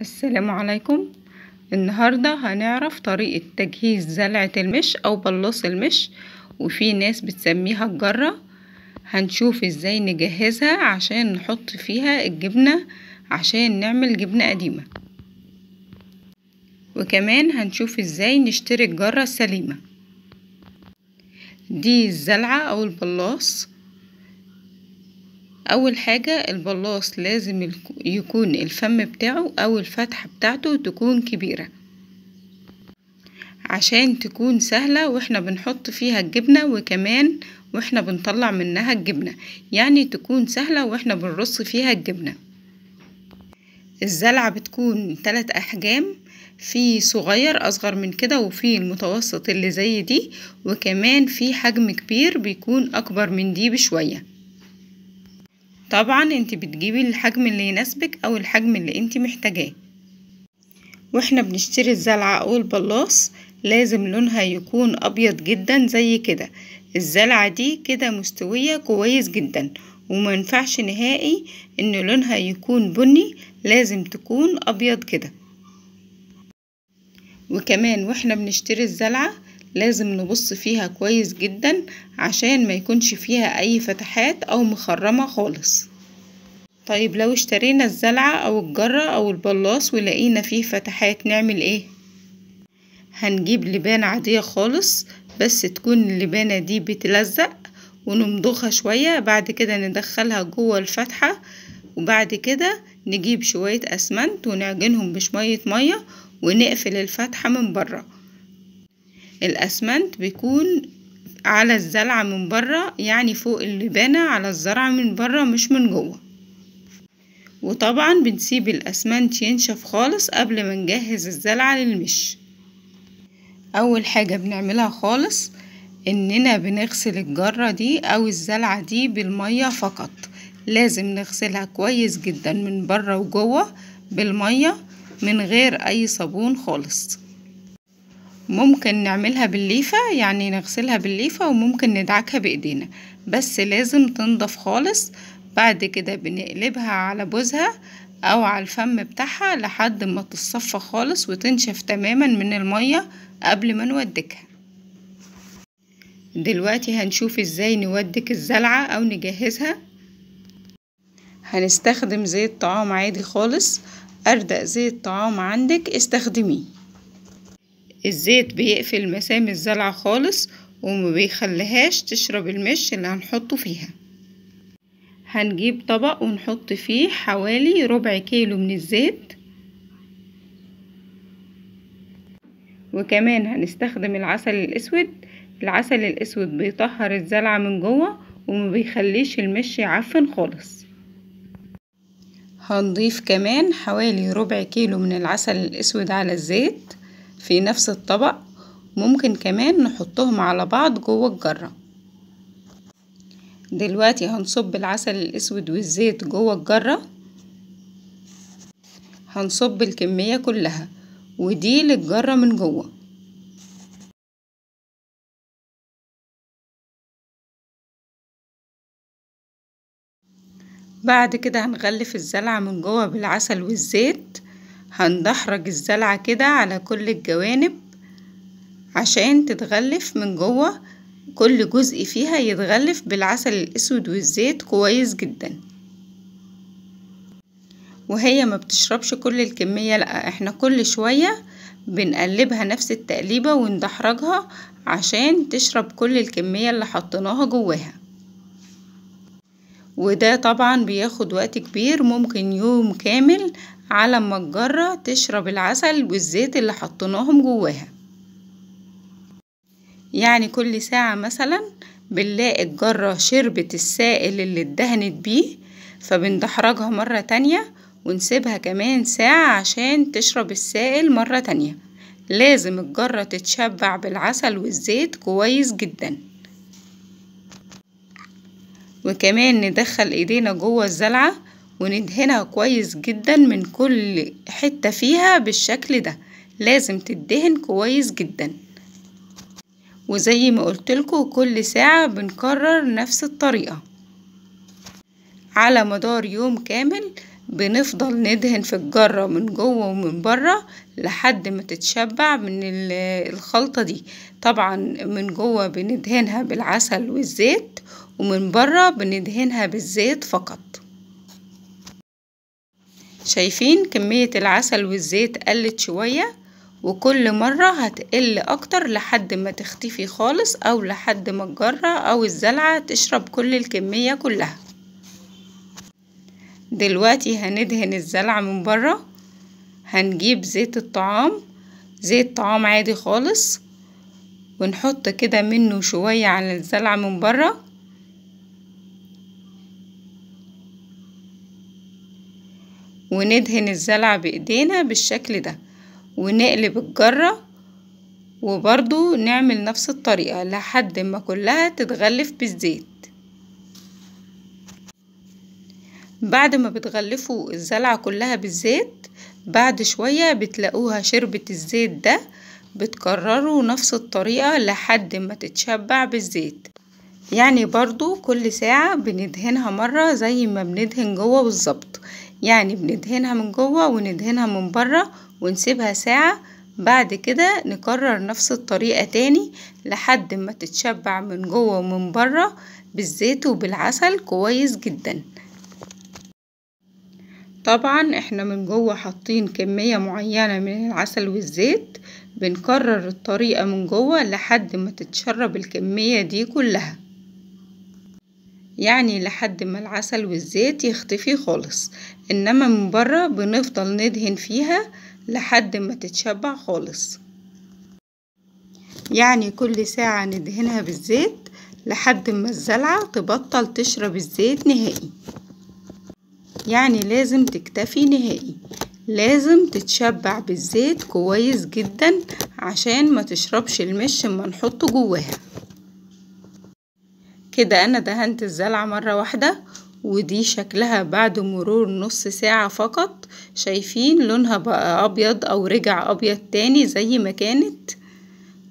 السلام عليكم النهاردة هنعرف طريقة تجهيز زلعة المش أو بلص المش وفي ناس بتسميها الجرة هنشوف ازاي نجهزها عشان نحط فيها الجبنة عشان نعمل جبنة قديمة وكمان هنشوف ازاي نشتري الجرة السليمة دي الزلعة أو البلاص اول حاجة البلاص لازم يكون الفم بتاعه او الفتحة بتاعته تكون كبيرة عشان تكون سهلة واحنا بنحط فيها الجبنة وكمان واحنا بنطلع منها الجبنة يعني تكون سهلة واحنا بنرص فيها الجبنة الزلعة بتكون ثلاث أحجام في صغير أصغر من كده وفي المتوسط اللي زي دي وكمان في حجم كبير بيكون أكبر من دي بشوية طبعا انت بتجيبي الحجم اللي يناسبك او الحجم اللي انت محتاجاه واحنا بنشتري الزلعة او البلاص لازم لونها يكون ابيض جدا زي كده الزلعة دي كده مستوية كويس جدا وما ينفعش نهائي ان لونها يكون بني لازم تكون ابيض كده وكمان واحنا بنشتري الزلعة لازم نبص فيها كويس جدا عشان ما يكونش فيها اي فتحات او مخرمة خالص طيب لو اشترينا الزلعة او الجرة او البلاص ولقينا فيه فتحات نعمل ايه هنجيب لبانة عادية خالص بس تكون اللبانة دي بتلزق ونمضخها شوية بعد كده ندخلها جوه الفتحة وبعد كده نجيب شوية اسمنت ونعجنهم بشوية مية ونقفل الفتحة من بره الاسمنت بيكون على الزلعة من بره يعني فوق اللبانة على الزرعة من بره مش من جوه وطبعا بنسيب الأسمنت ينشف خالص قبل ما نجهز الزلعة للمش أول حاجة بنعملها خالص إننا بنغسل الجرة دي أو الزلعة دي بالمية فقط لازم نغسلها كويس جدا من بره وجوه بالمية من غير أي صابون خالص ممكن نعملها بالليفة يعني نغسلها بالليفة وممكن ندعكها بإيدينا بس لازم تنضف خالص بعد كده بنقلبها على بوزها او على الفم بتاعها لحد ما تتصفى خالص وتنشف تماما من المية قبل ما نودكها دلوقتي هنشوف ازاي نودك الزلعة او نجهزها هنستخدم زيت طعام عادي خالص اردأ زيت طعام عندك استخدميه الزيت بيقفل مسام الزلعة خالص وما بيخليهاش تشرب المش اللي هنحطه فيها هنجيب طبق ونحط فيه حوالي ربع كيلو من الزيت وكمان هنستخدم العسل الاسود العسل الاسود بيطهر الزلعة من جوه وما بيخليش المش يعفن خالص هنضيف كمان حوالي ربع كيلو من العسل الاسود على الزيت في نفس الطبق ممكن كمان نحطهم على بعض جوه الجرة دلوقتي هنصب العسل الاسود والزيت جوه الجرة هنصب الكمية كلها ودي للجرة من جوه بعد كده هنغلف الزلعة من جوه بالعسل والزيت هندحرج الزلعة كده على كل الجوانب عشان تتغلف من جوه كل جزء فيها يتغلف بالعسل الأسود والزيت كويس جدا وهي ما بتشربش كل الكمية لا احنا كل شوية بنقلبها نفس التقليبة وندحرجها عشان تشرب كل الكمية اللي حطيناها جواها وده طبعا بياخد وقت كبير ممكن يوم كامل على ما الجرة تشرب العسل والزيت اللي حطيناهم جواها يعني كل ساعة مثلا بنلاقي الجرة شربت السائل اللي اتدهنت بيه فبندحرجها مرة تانية ونسيبها كمان ساعة عشان تشرب السائل مرة تانية لازم الجرة تتشبع بالعسل والزيت كويس جدا وكمان ندخل ايدينا جوه الزلعة وندهنها كويس جدا من كل حتة فيها بالشكل ده لازم تدهن كويس جدا وزي ما قلتلكوا كل ساعة بنكرر نفس الطريقة على مدار يوم كامل بنفضل ندهن في الجرة من جوه ومن بره لحد ما تتشبع من الخلطة دي طبعا من جوه بندهنها بالعسل والزيت ومن بره بندهنها بالزيت فقط شايفين كمية العسل والزيت قلت شوية وكل مرة هتقل أكتر لحد ما تختفي خالص أو لحد ما الجرة أو الزلعة تشرب كل الكمية كلها دلوقتي هندهن الزلعة من برة هنجيب زيت الطعام زيت طعام عادي خالص ونحط كده منه شوية على الزلعة من برة وندهن الزلعة بإيدينا بالشكل ده ونقلب الجرة وبرضو نعمل نفس الطريقة لحد ما كلها تتغلف بالزيت بعد ما بتغلفوا الزلعة كلها بالزيت بعد شوية بتلاقوها شربت الزيت ده بتكرروا نفس الطريقة لحد ما تتشبع بالزيت يعني برضو كل ساعة بندهنها مرة زي ما بندهن جوه بالظبط يعني بندهنها من جوه وندهنها من بره ونسيبها ساعة بعد كده نكرر نفس الطريقة تاني لحد ما تتشبع من جوه ومن بره بالزيت وبالعسل كويس جدا طبعا احنا من جوه حاطين كمية معينة من العسل والزيت بنكرر الطريقة من جوه لحد ما تتشرب الكمية دي كلها يعني لحد ما العسل والزيت يختفي خالص انما من بره بنفضل ندهن فيها لحد ما تتشبع خالص يعني كل ساعة ندهنها بالزيت لحد ما الزلعة تبطل تشرب الزيت نهائي يعني لازم تكتفي نهائي لازم تتشبع بالزيت كويس جدا عشان ما تشربش المش ما نحطه جواها كده انا دهنت الزلعة مرة واحدة ودي شكلها بعد مرور نص ساعة فقط شايفين لونها بقى أبيض أو رجع أبيض تاني زي ما كانت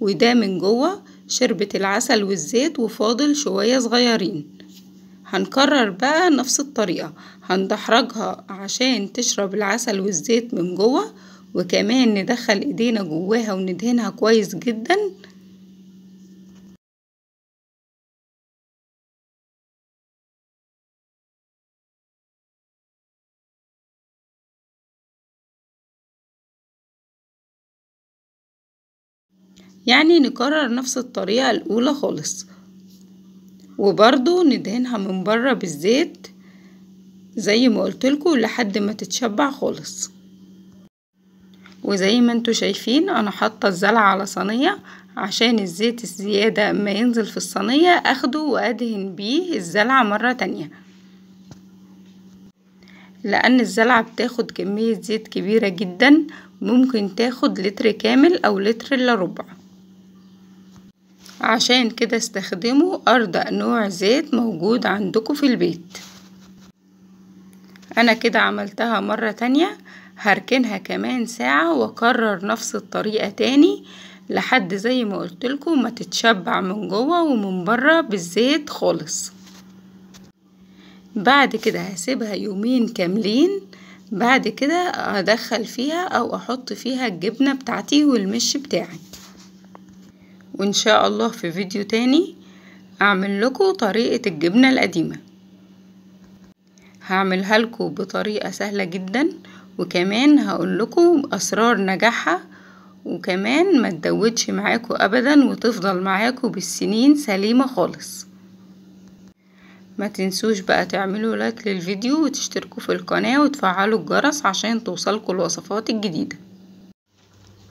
وده من جوه شربت العسل والزيت وفاضل شوية صغيرين هنكرر بقى نفس الطريقة هندحرجها عشان تشرب العسل والزيت من جوه وكمان ندخل ايدينا جواها وندهنها كويس جداً يعني نكرر نفس الطريقة الأولى خالص وبرضو ندهنها من بره بالزيت زي ما قلتلكوا لحد ما تتشبع خالص وزي ما انتوا شايفين انا حاطه الزلع على صينيه عشان الزيت الزياده ما ينزل في الصينيه اخده وادهن بيه الزلع مره تانية لان الزلعه بتاخد كميه زيت كبيره جدا ممكن تاخد لتر كامل او لتر الا ربع عشان كده استخدموا أرضى نوع زيت موجود عندكم في البيت أنا كده عملتها مرة تانية هركنها كمان ساعة وأكرر نفس الطريقة تاني لحد زي ما قلتلكم ما تتشبع من جوه ومن بره بالزيت خالص بعد كده هسيبها يومين كاملين بعد كده هدخل فيها او احط فيها الجبنة بتاعتي والمش بتاعي وان شاء الله في فيديو تاني اعمل لكم طريقة الجبنة القديمة هعملها لكم بطريقة سهلة جدا وكمان هقول لكم اسرار نجاحها وكمان ما تدودش معاكم ابدا وتفضل معاكم بالسنين سليمة خالص ما تنسوش بقى تعملوا لايك للفيديو وتشتركوا في القناة وتفعلوا الجرس عشان توصلكوا الوصفات الجديدة